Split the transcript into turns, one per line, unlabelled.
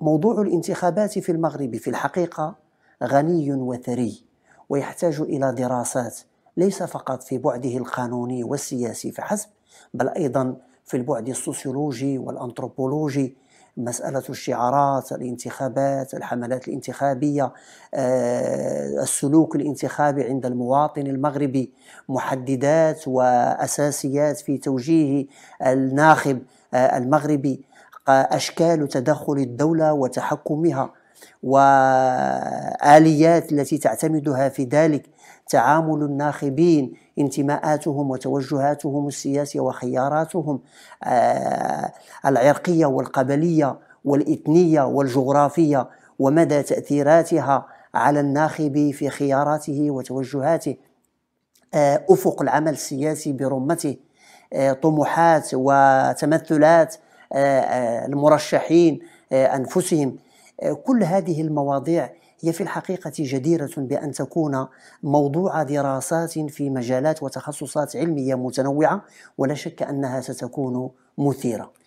موضوع الانتخابات في المغرب في الحقيقه غني وثري ويحتاج الى دراسات ليس فقط في بعده القانوني والسياسي فحسب بل ايضا في البعد السوسيولوجي والانثروبولوجي مسألة الشعارات الانتخابات الحملات الانتخابية آه، السلوك الانتخابي عند المواطن المغربي محددات وأساسيات في توجيه الناخب آه، المغربي اشكال تدخل الدوله وتحكمها واليات التي تعتمدها في ذلك تعامل الناخبين انتماءاتهم وتوجهاتهم السياسيه وخياراتهم آه، العرقيه والقبليه والاثنيه والجغرافيه ومدى تاثيراتها على الناخب في خياراته وتوجهاته آه، افق العمل السياسي برمته آه، طموحات وتمثلات آه، آه، المرشحين آه، انفسهم كل هذه المواضيع هي في الحقيقة جديرة بأن تكون موضوع دراسات في مجالات وتخصصات علمية متنوعة ولا شك أنها ستكون مثيرة